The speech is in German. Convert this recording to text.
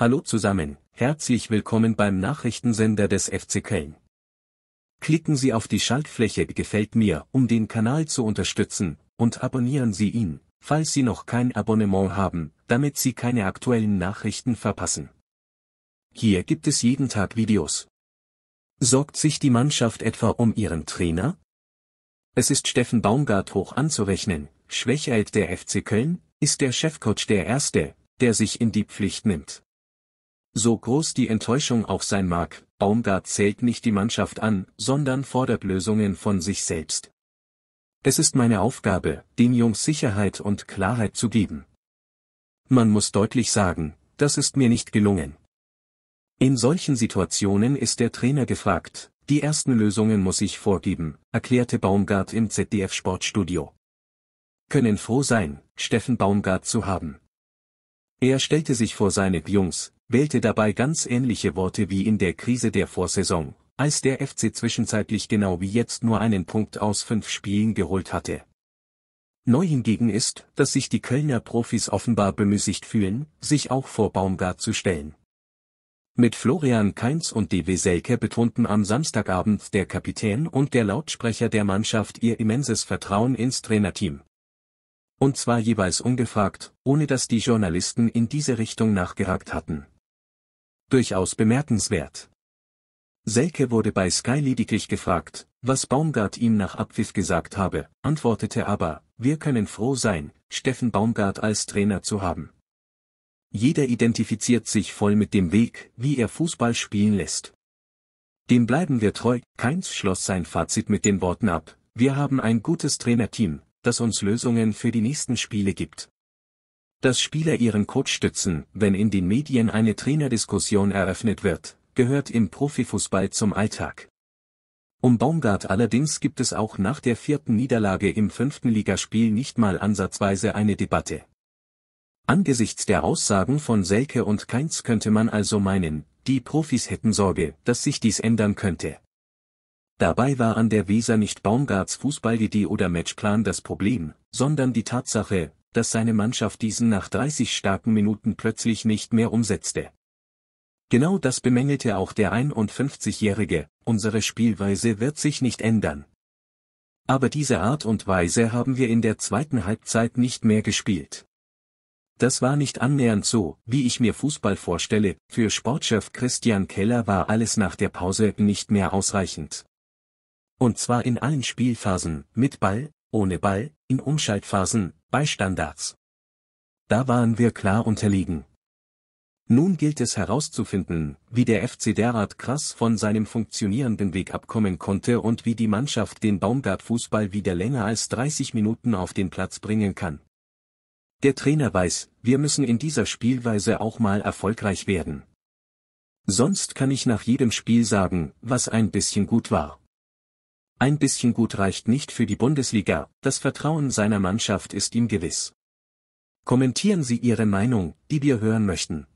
Hallo zusammen, herzlich willkommen beim Nachrichtensender des FC Köln. Klicken Sie auf die Schaltfläche Gefällt mir, um den Kanal zu unterstützen, und abonnieren Sie ihn, falls Sie noch kein Abonnement haben, damit Sie keine aktuellen Nachrichten verpassen. Hier gibt es jeden Tag Videos. Sorgt sich die Mannschaft etwa um ihren Trainer? Es ist Steffen Baumgart hoch anzurechnen, schwächelt der FC Köln, ist der Chefcoach der Erste, der sich in die Pflicht nimmt. So groß die Enttäuschung auch sein mag, Baumgart zählt nicht die Mannschaft an, sondern fordert Lösungen von sich selbst. Es ist meine Aufgabe, den Jungs Sicherheit und Klarheit zu geben. Man muss deutlich sagen, das ist mir nicht gelungen. In solchen Situationen ist der Trainer gefragt, die ersten Lösungen muss ich vorgeben, erklärte Baumgart im ZDF Sportstudio. Können froh sein, Steffen Baumgart zu haben. Er stellte sich vor seine Jungs, wählte dabei ganz ähnliche Worte wie in der Krise der Vorsaison, als der FC zwischenzeitlich genau wie jetzt nur einen Punkt aus fünf Spielen geholt hatte. Neu hingegen ist, dass sich die Kölner Profis offenbar bemüßigt fühlen, sich auch vor Baumgart zu stellen. Mit Florian Kainz und DW Selke betonten am Samstagabend der Kapitän und der Lautsprecher der Mannschaft ihr immenses Vertrauen ins Trainerteam. Und zwar jeweils ungefragt, ohne dass die Journalisten in diese Richtung nachgehakt hatten. Durchaus bemerkenswert. Selke wurde bei Sky lediglich gefragt, was Baumgart ihm nach Abpfiff gesagt habe, antwortete aber, wir können froh sein, Steffen Baumgart als Trainer zu haben. Jeder identifiziert sich voll mit dem Weg, wie er Fußball spielen lässt. Dem bleiben wir treu, Keins schloss sein Fazit mit den Worten ab, wir haben ein gutes Trainerteam, das uns Lösungen für die nächsten Spiele gibt dass Spieler ihren Coach stützen, wenn in den Medien eine Trainerdiskussion eröffnet wird, gehört im Profifußball zum Alltag. Um Baumgart allerdings gibt es auch nach der vierten Niederlage im fünften Ligaspiel nicht mal ansatzweise eine Debatte. Angesichts der Aussagen von Selke und Keinz könnte man also meinen, die Profis hätten Sorge, dass sich dies ändern könnte. Dabei war an der Weser nicht Baumgarts Fußballidee oder Matchplan das Problem, sondern die Tatsache, dass seine Mannschaft diesen nach 30 starken Minuten plötzlich nicht mehr umsetzte. Genau das bemängelte auch der 51-Jährige, unsere Spielweise wird sich nicht ändern. Aber diese Art und Weise haben wir in der zweiten Halbzeit nicht mehr gespielt. Das war nicht annähernd so, wie ich mir Fußball vorstelle, für Sportchef Christian Keller war alles nach der Pause nicht mehr ausreichend. Und zwar in allen Spielphasen, mit Ball, ohne Ball, in Umschaltphasen, bei Standards. Da waren wir klar unterlegen. Nun gilt es herauszufinden, wie der FC derart krass von seinem funktionierenden Weg abkommen konnte und wie die Mannschaft den Baumgart-Fußball wieder länger als 30 Minuten auf den Platz bringen kann. Der Trainer weiß, wir müssen in dieser Spielweise auch mal erfolgreich werden. Sonst kann ich nach jedem Spiel sagen, was ein bisschen gut war. Ein bisschen gut reicht nicht für die Bundesliga, das Vertrauen seiner Mannschaft ist ihm gewiss. Kommentieren Sie Ihre Meinung, die wir hören möchten.